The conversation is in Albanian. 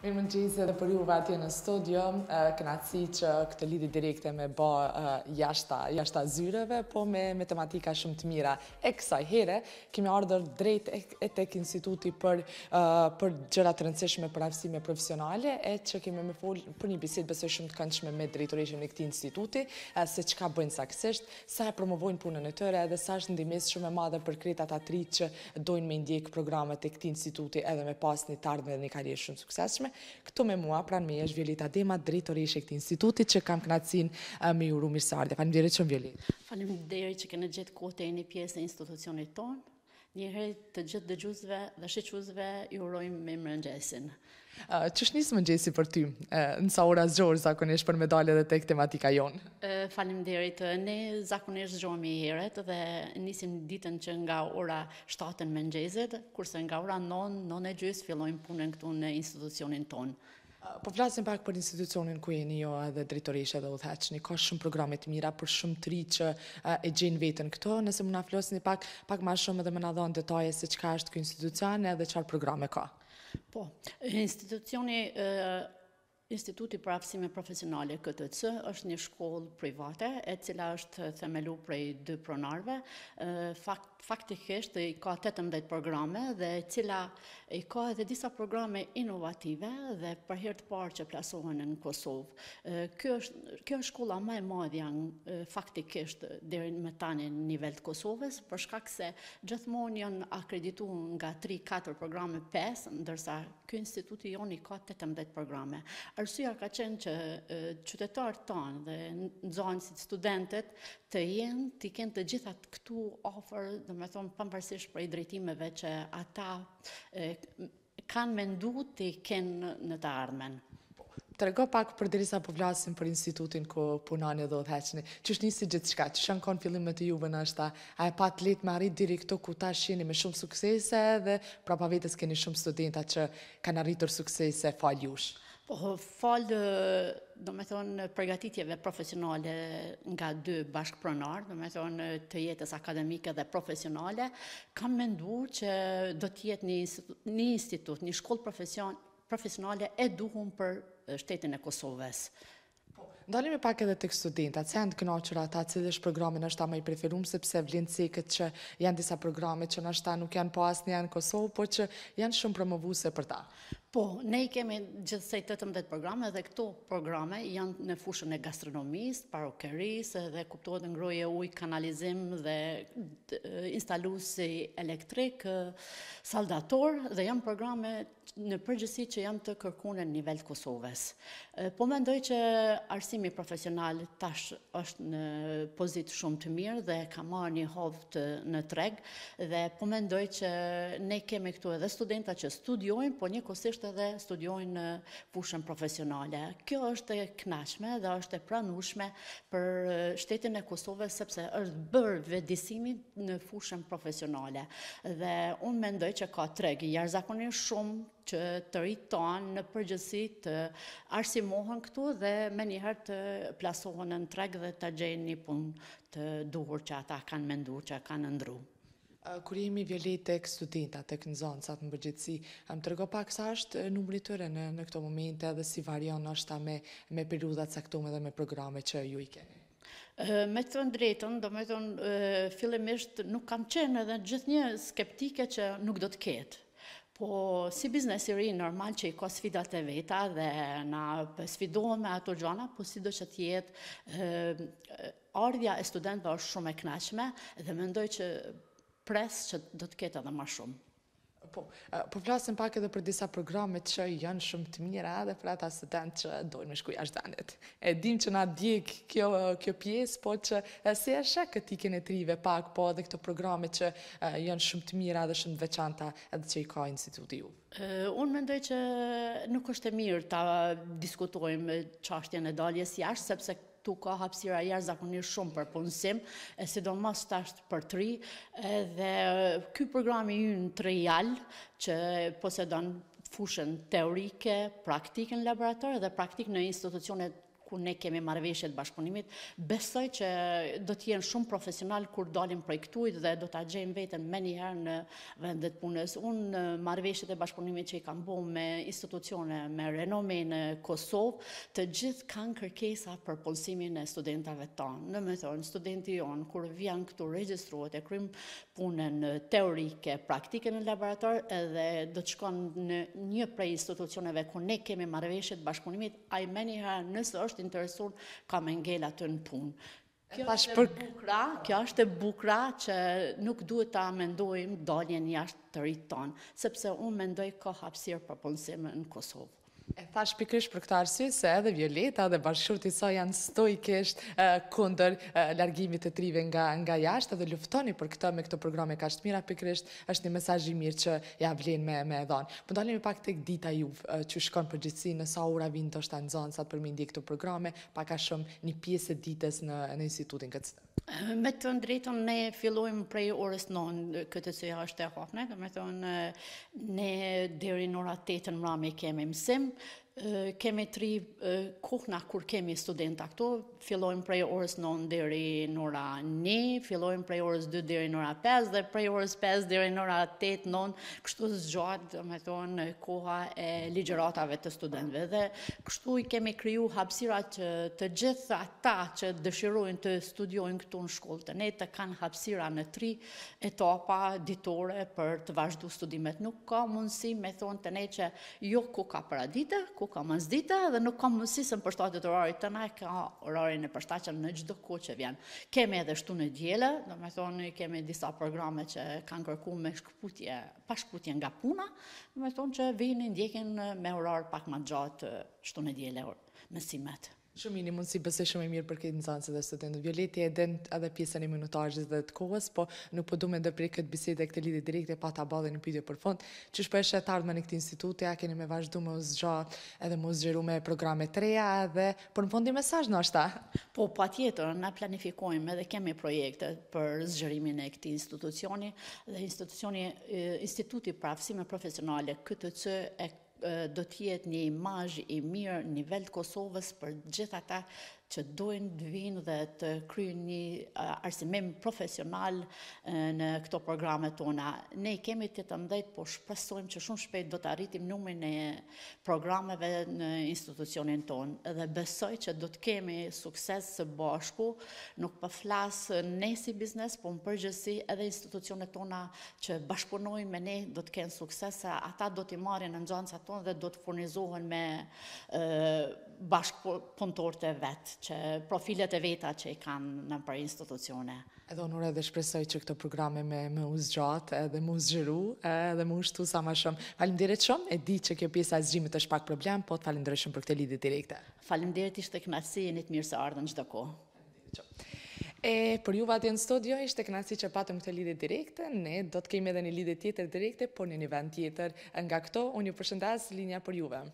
Mirë më në gjithë dhe për ju vatje në studio, këna si që këtë lidi direkte me bo jashta zyreve, po me tematika shumë të mira. E kësaj here, kemi ardhër drejt e tek instituti për gjërat të rëndësishme për arsime profesionale, e që kemi me folë për një bisit bësë shumë të këndshme me drejtoreshën në këti instituti, se që ka bëjnë saksisht, sa e promovojnë punën e tëre, edhe sa është ndimis shumë e madhe për kreta të atri që dojnë me ndjekë programet e këti instituti edhe me pas një tarë dhe një karje shumë sukseshme këtu me mua pranë me është Violeta Dema, drejtori i shekti institutit që kam knatësin me juru mirësardhe. Falim dhere që më Falim dhere që këne gjithë kote e një pjesë e institucionit tonë. Njëherë të gjithë dëgjuesve dhe shiqësuesve ju urojmë me mëngjesin. Ço shnis mëngjesi për ty? Në sa ora zgjor zakonisht për medalet dhe tek tematika jon. Faleminderit ne zakonisht zgjohemi herët dhe nisim ditën që nga ora 7 mëngjesit, kurse nga ora 9, 9:30 fillojmë punën këtu në institucionin ton. Po flasim pak për institucionin ku jeni jo edhe drejtoresha dhe udhëheqni, ka shumë programe të mira për shumë tri që e gjenë vetën këto, nëse më na flasni pak, pak ma shumë edhe më na dhonë detaje se qka është kë institucion edhe qarë programe ka. Po, institucioni Instituti për aftësime profesionale KTC është një shkollë private e cila është themelu prej dy pronarve. faktikisht i ka 18 programe dhe cila i ka edhe disa programe inovative dhe për herë të parë që plasohen në Kosovë. Kjo është, kjo është shkolla ma e madhja faktikisht dherin me tani në nivel të Kosovës, për shkak se gjithmonë janë akreditu nga 3-4 programe 5, ndërsa kjo instituti jonë i ka 18 programe Arsyeja ka qenë që qytetarët tanë dhe nëzohen si studentet të jenë, të kënë të gjithat këtu ofër, dhe me thonë përmërsisht për i drejtimeve që ata kanë mendu të kënë në të armen. Po, të rego pak për dirisa po vlasin për institutin ku punani dhe odheqni. Që është njësi gjithë shka? Që shënë konë fillim me të juve në është A e pat letë me arritë diri këto ku ta shini me shumë suksese dhe prapa vetës keni shumë studenta që kanë arritur suksese falë jushë? Po, falë, do me thonë, përgatitjeve profesionale nga dy bashkëpronarë, do me thonë, të jetës akademike dhe profesionale, kam menduar që do të jetë një institut, një shkollë profesionale e duhun për shtetin e Kosovës. Po, Ndani e pak edhe të studentat, se janë të knoqëra ata cilë është programin është ta me i preferum, sepse vlinë cikët që janë disa programit që në është ta nuk janë po asë një janë Kosovë, por që janë shumë promovuse për ta. Po, ne i kemi gjithsej 18 programe dhe këto programe janë në fushën e gastronomisë, parokerisë dhe kuptohet ngroje ujë, kanalizim dhe instalusi elektrik, saldator dhe janë programe në përgjësi që janë të kërkun në nivel të Kosovës. Po mendoj që arsimi profesional tash është në pozit shumë të mirë dhe ka marë një hovët në treg dhe po mendoj që ne kemi këtu edhe studenta që studiojnë, po një kosisht është edhe studiojnë në fushën profesionale. Kjo është e knashme dhe është e pranushme për shtetin e Kosovës sepse është bërë vedisimin në fushën profesionale. Dhe unë mendoj që ka tregi, jarë zakonin shumë që të rritë tonë në përgjësi të arsimohën këtu dhe me njëherë të plasohën në treg dhe të gjenë një punë të duhur që ata kanë mendur, që kanë ndru. Kër jemi vjelit tek studenta, tek nëzonësat në bërgjithsi, më tërgo pak sa është numri tëre në, në këto momente dhe si varion është ta me, me periudat saktume dhe me programe që ju i keni? Me të thënë drejtën, do me thënë fillemisht nuk kam qenë edhe gjithë një skeptike që nuk do të ketë. Po si biznes i ri normal që i ka sfidat e veta dhe na sfidohen me ato gjona, po si do që tjetë, ardhja e studentëve është shumë e knaqme dhe mendoj që presë që do të ketë edhe ma shumë. Po, po flasim pak edhe për disa programe që janë shumë të mira dhe për ata student që dojnë me shkuj ashtë danet. E dim që na dik kjo, kjo pjesë, po që e, si e shë këti kene trive pak, po edhe këto programe që janë shumë të mira dhe shumë të veçanta edhe që i ka instituti ju. Unë mendoj që nuk është e mirë ta diskutojmë qashtjen e daljes jashtë, sepse tu ka hapsira jërzak një shumë përpunësim, e sidon mas të ashtë për tri, dhe ky programi njën të real, që posedon fushën teorike, praktikën laboratorë, dhe praktikën në institucionet, ku ne kemi marveshjet bashkëpunimit, besoj që do jenë shumë profesional kur dalim projektuit dhe do t'a gjenë vetën me njëherë në vendet punës. Unë marveshjet e bashkëpunimit që i kam bu me institucione, me renome në Kosovë, të gjithë kanë kërkesa për punësimin e studentave tonë. Në me thonë, studenti jonë, kur vjanë këtu registruat e krymë punën teorike, praktike në laborator, edhe do të shkonë në një prej institucioneve ku ne kemi marveshjet bashkëpunimit, a i nësë është interesur, ka me ngella të në punë. Kjo është e bukra që nuk duhet ta mendojmë daljen jashtë të rritë tonë, sepse unë mendoj ka hapsirë për punësime në Kosovë. E thash pikrish për këtë arsye se edhe Violeta dhe bashkëshorët të iso janë stoikisht kunder kundër largimit të trive nga nga jashtë dhe luftoni për këtë me këtë program e mira pikrisht është një mesazh i mirë që ja vlen me me dhon. Po dalim pak tek dita ju që shkon për gjithësi në sa ora vin të shtanzon sa për mendje këto programe, pak a shumë një pjesë e ditës në në institutin këtë. Me të ndrejton, ne fillojmë prej orës nënë këtë cëja është e hapne, me të thonë, ne deri në ora 8 në mrami kemi mësim, kemi tri kuhna kur kemi studenta këtu, fillojmë prej orës 9 deri në ora 1, fillojmë prej orës 2 deri në ora 5 dhe prej orës 5 deri në ora 8, 9, kështu zgjohet, me thonë, koha e ligjëratave të studentëve dhe kështu i kemi kriju hapësira që të gjitha ta që dëshirojnë të studiojnë këtu në shkollë të ne të kanë hapësira në tri etapa ditore për të vazhdu studimet. Nuk ka mundësi, me thonë, të ne që jo ku ka paradita, ku ka mas dite dhe nuk kam mësisën për shtatë të orarit të na, ka orarin e përstaqen në gjithë ku që vjen. Kemi edhe shtu në djele, do me thonë, kemi disa programe që kanë kërku me shkëputje, pa shkëputje nga puna, do me thonë që vini ndjekin me orar pak ma gjatë shtu në djele mësimet. Mësimet. Shumë i një mundësi, bëse shumë i mirë për këtë nëzansë dhe studentë. Violeti e den edhe pjesën e minutajës dhe të kohës, po nuk po du me dhe këtë bisej dhe këtë lidi direkte, pa ta balë në një për fond. Që shpo e shetë ardhme në këtë institutë, ja keni me vazhdu me uzgja edhe me uzgjeru me programe treja edhe, për në fondi mesaj në është ta? Po, pa tjetër, na planifikojmë edhe kemi projekte për zgjerimin e këtë institucioni dhe institucioni, instituti profesionale, e do të jetë një imazh i mirë nivel të Kosovës për gjithë ata që dojnë të vinë dhe të kryin një arsimim profesional në këto programe tona. Ne i kemi të të mdejt, po shpresojmë që shumë shpejt do të arritim numën e programeve në institucionin tonë. Dhe besoj që do të kemi sukses së bashku, nuk për po flasë ne si biznes, po më përgjësi edhe institucionet tona që bashkëpunojnë me ne do të kenë sukses, ata do t'i marrin në nxanësa tonë dhe do të furnizohen me bashkëpuntorët e vetë që profilet e veta që i kanë në për institucione. Edhe onore dhe shpresoj që këto programe me, më uzgjat edhe më uzgjeru edhe më ushtu sa ma shumë. Falim shumë, e di që kjo pjesa e zgjimit është pak problem, po të falim shumë për këtë lidit direkte. Falim ishte knasi e një të mirë së ardhën gjithë do E, për ju vati në studio, ishte knasi që patëm këtë lidit direkte, ne do të kemi edhe një lidit tjetër direkte, por një një vend tjetër nga këto, unë ju përshëndas linja për juve.